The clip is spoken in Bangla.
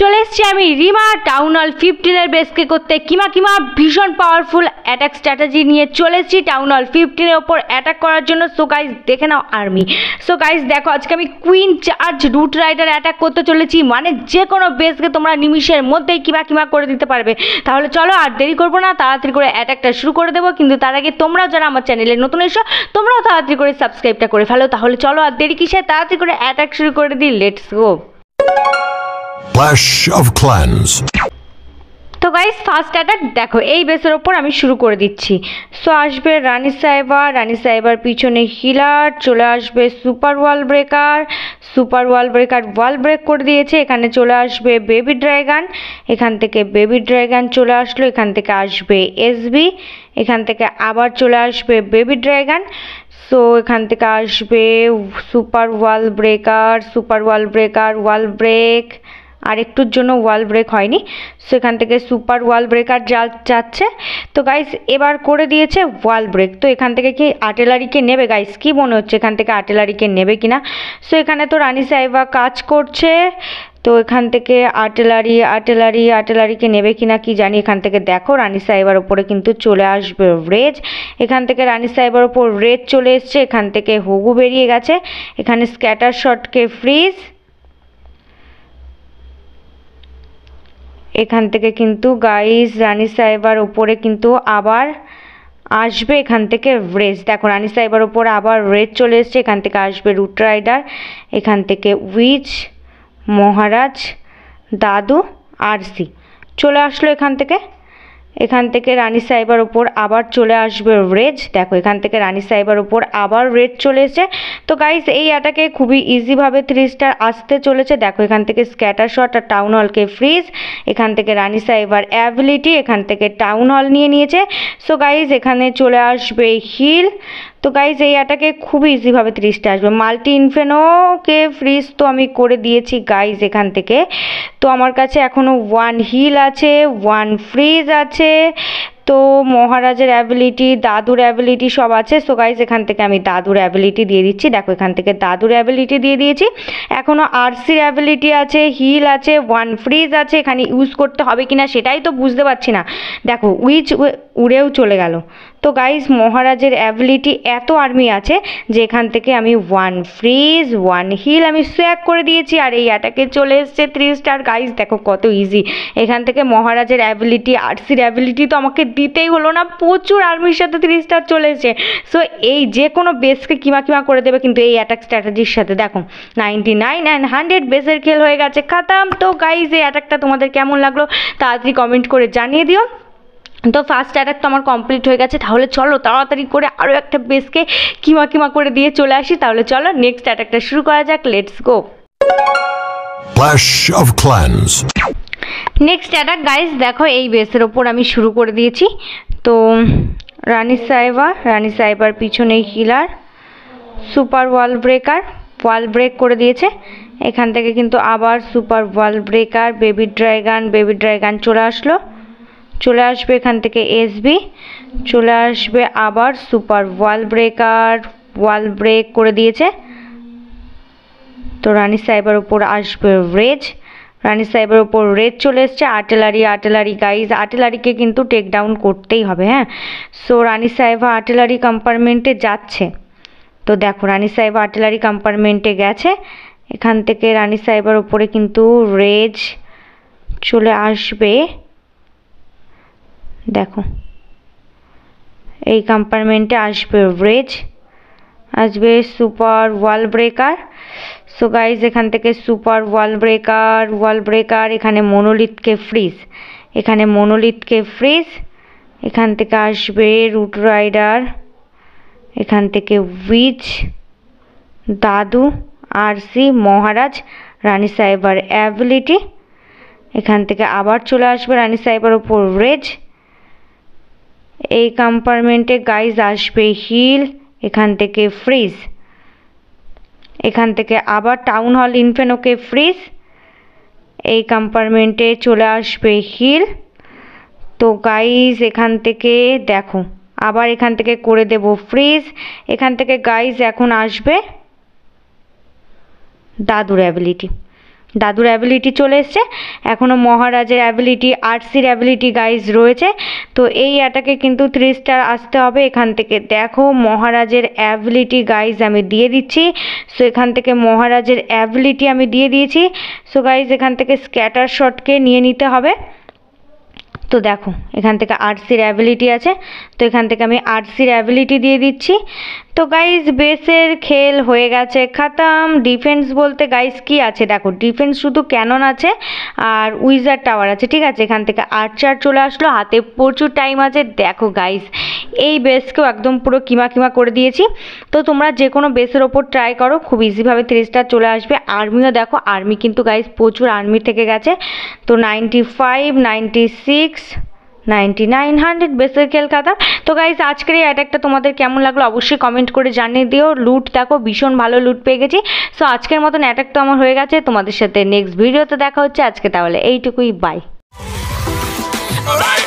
চলে এসছি আমি রিমা টাউন হল ফিফটিনের বেসকে করতে কিমা কিমা ভীষণ পাওয়ারফুল অ্যাটাক স্ট্র্যাটেজি নিয়ে চলে এসছি হল ফিফটিনের ওপর অ্যাটাক করার জন্য সো গাইজ দেখে নাও আর্মি সো গাইজ দেখো আজকে আমি queen charge root rider attack করতে চলেছি মানে যে কোনো বেসকে তোমরা নিমিশের মধ্যেই কিমা কিমা করে দিতে পারবে তাহলে চলো আর দেরি করবো না তাড়াতাড়ি করে অ্যাটাকটা শুরু করে দেবো কিন্তু তার আগে তোমরা যারা আমার চ্যানেলে নতুন এসো তোমরাও তাড়াতাড়ি করে সাবস্ক্রাইবটা করে ফেলো তাহলে চলো আর দেরি কিসে তাড়াতাড়ি করে অ্যাটাক শুরু করে দিই লেটস গো of তো গাইস ফার্স্ট অ্যাটাক দেখো এই বেসের ওপর আমি শুরু করে দিচ্ছি সো আসবে রানী সাহেবার রানী সাহেবার পিছনে হিলার চলে আসবে super wall breaker super wall breaker wall break করে দিয়েছে এখানে চলে আসবে বেবি ড্রাইগান এখান থেকে বেবি ড্রাইগান চলে আসলো এখান থেকে আসবে এসবি এখান থেকে আবার চলে আসবে বেবি ড্রাইগান সো এখান থেকে আসবে super wall breaker super wall breaker wall break আর একটুর জন্য ওয়াল ব্রেক হয়নি সো এখান থেকে সুপার ওয়াল ব্রেকার যা যাচ্ছে তো গাইস এবার করে দিয়েছে ওয়াল ব্রেক তো এখান থেকে কি আর্টেলারিকে নেবে গাইস কি মনে হচ্ছে এখান থেকে আর্টেলারিকে নেবে কি না সো এখানে তো রানী সাহেবা কাজ করছে তো এখান থেকে আর্টেলারি আর্টেলারি আর্টেলারিকে নেবে কি না কি জানি এখান থেকে দেখো রানী সাহেবার ওপরে কিন্তু চলে আসবে রেজ এখান থেকে রানী সাহেবার ওপর রেজ চলে এসছে এখান থেকে হুগু বেরিয়ে গেছে এখানে স্ক্যাটার শটকে ফ্রিজ এখান থেকে কিন্তু গাইস রানী সাহেবার উপরে কিন্তু আবার আসবে এখান থেকে রেস দেখো রানী সাহেবার উপরে আবার রেড চলে এসছে এখান থেকে আসবে রুট রাইডার এখান থেকে উইচ মহারাজ দাদু আরসি চলে আসলো এখান থেকে এখান থেকে রানী সাইবার ওপর আবার চলে আসবে রেড দেখো এখান থেকে রানী সাইবার ওপর আবার রেড চলে তো গাইস এই অ্যাটাকে খুবই ইজিভাবে থ্রি স্টার আসতে চলেছে দেখো এখান থেকে স্ক্যাটার শট আর টাউন হলকে ফ্রিজ এখান থেকে রানী সাইবার অ্যাবিলিটি এখান থেকে টাউন হল নিয়ে নিয়েছে সো গাইস এখানে চলে আসবে হিল তো গাইজ এই আটাকে খুবই ইজিভাবে ত্রিশটা আসবে মাল্টি ইনফেনোকে ফ্রিজ তো আমি করে দিয়েছি গাইজ এখান থেকে তো আমার কাছে এখনও ওয়ান হিল আছে ওয়ান ফ্রিজ আছে তো মহারাজের অ্যাবিলিটি দাদুর অ্যাবিলিটি সব আছে সো গাইজ এখান থেকে আমি দাদুর অ্যাবিলিটি দিয়ে দিচ্ছি দেখো এখান থেকে দাদুর অ্যাবিলিটি দিয়ে দিয়েছি এখনও আরসির অ্যাবিলিটি আছে হিল আছে ওয়ান ফ্রিজ আছে এখানে ইউজ করতে হবে কি না সেটাই তো বুঝতে পারছি না দেখো উইচ উড়েও চলে গেল তো গাইজ মহারাজের অ্যাবিলিটি এত আর্মি আছে যে এখান থেকে আমি ওয়ান ফ্রিজ ওয়ান হিল আমি সোয়াক করে দিয়েছি আর এই অ্যাটাকে চলে এসছে থ্রি স্টার গাইজ দেখো কত ইজি এখান থেকে মহারাজের অ্যাবিলিটি আরসির অ্যাবিলিটি তো আমাকে দিতেই হলো না প্রচুর আর্মির সাথে থ্রি স্টার চলে এসছে সো এই যে কোনো বেসকে কিমা কিমা করে দেবে কিন্তু এই অ্যাটাক স্ট্র্যাটেজির সাথে দেখো নাইনটি নাইন অ্যান্ড হান্ড্রেড বেসের খেল হয়ে গেছে খাতাম তো গাইজ এই অ্যাটাকটা তোমাদের কেমন লাগলো তাড়াতাড়ি কমেন্ট করে জানিয়ে দিও তো ফার্স্ট অ্যাটাক তো আমার কমপ্লিট হয়ে গেছে তাহলে চলো তাড়াতাড়ি করে আরও একটা বেসকে কিমা কিমা করে দিয়ে চলে আসি তাহলে চলো নেক্সট অ্যাটাকটা শুরু করা যাক let's go next attack guys দেখো এই বেসের ওপর আমি শুরু করে দিয়েছি তো রানী সাহেবা রানী সাহেবার পিছনে killer super wall breaker wall break করে দিয়েছে এখান থেকে কিন্তু আবার super wall breaker baby dragon baby dragon চলে আসলো চলে আসবে এখান থেকে এসবি চলে আসবে আবার super wall breaker wall break করে দিয়েছে তো রানী সাহেবের ওপর আসবে রেজ রানী সাহেবের ওপর রেজ চলে এসছে আর্টেলারি আর্টেলারি গাইজ আর্টেলারিকে কিন্তু টেক ডাউন করতেই হবে হ্যাঁ সো রানী সাহেবা আর্টেলারি কম্পার্টমেন্টে যাচ্ছে তো দেখো রানী সাহেবা আর্টেলারি কম্পার্টমেন্টে গেছে এখান থেকে রানী সাহেবের ওপরে কিন্তু রেজ চলে আসবে দেখো এই কম্পার্টমেন্টে আসবে ব্রেজ আসবে super wall breaker so guys এখান থেকে super wall breaker wall breaker এখানে মনোলিথকে ফ্রিজ এখানে মনোলিথকে ফ্রিজ এখান থেকে আসবে রুট রাইডার এখান থেকে উইচ দাদু আরসি মহারাজ রানী সাহেবার অ্যাবিলিটি এখান থেকে আবার চলে আসবে রানী সাহেবের ওপর রেজ এই কম্পার্টমেন্টে গাইজ আসবে হিল এখান থেকে ফ্রিজ এখান থেকে আবার টাউন হল ইনফেনোকে ফ্রিজ এই কম্পার্টমেন্টে চলে আসবে হিল তো গাইজ এখান থেকে দেখো আবার এখান থেকে করে দেব ফ্রিজ এখান থেকে গাইজ এখন আসবে দাদুর অ্যাবিলিটি দাদুর অ্যাবিলিটি চলে এসছে এখনও মহারাজের অ্যাবিলিটি আরসির অ্যাবিলিটি গাইজ রয়েছে তো এই অ্যাটাকে কিন্তু থ্রি স্টার আসতে হবে এখান থেকে দেখো মহারাজের অ্যাবিলিটি গাইজ আমি দিয়ে দিচ্ছি সো এখান থেকে মহারাজের অ্যাবিলিটি আমি দিয়ে দিয়েছি সো গাইজ এখান থেকে স্ক্যাটার শটকে নিয়ে নিতে হবে তো দেখো এখান থেকে আর্টসির অ্যাবিলিটি আছে তো এখান থেকে আমি আর্টসির অ্যাবিলিটি দিয়ে দিচ্ছি তো গাইস বেসের খেল হয়ে গেছে খাতাম ডিফেন্স বলতে গাইস কি আছে দেখো ডিফেন্স শুধু ক্যানন আছে আর উইজার টাওয়ার আছে ঠিক আছে এখান থেকে আর্চার চলে আসলো হাতে প্রচুর টাইম আছে দেখো গাইস এই বেসকেও একদম পুরো কিমা কিমা করে দিয়েছি তো তোমরা যে কোনো বেসের ওপর ট্রাই করো খুব ইজিভাবে থ্রি স্টার চলে আসবে আর্মিও দেখো আর্মি কিন্তু গাইজ প্রচুর আর্মি থেকে গেছে তো ninety five ninety six ninety nine hundred বেসের কলকাতা তো গাইজ আজকের এই অ্যাটাকটা তোমাদের কেমন লাগলো অবশ্যই কমেন্ট করে জানিয়ে দিও লুট দেখো ভীষণ ভালো লুট পেয়ে গেছি সো আজকের মতন অ্যাটাক তো আমার হয়ে গেছে তোমাদের সাথে নেক্সট ভিডিওতে দেখা হচ্ছে আজকে তাহলে এইটুকুই বাই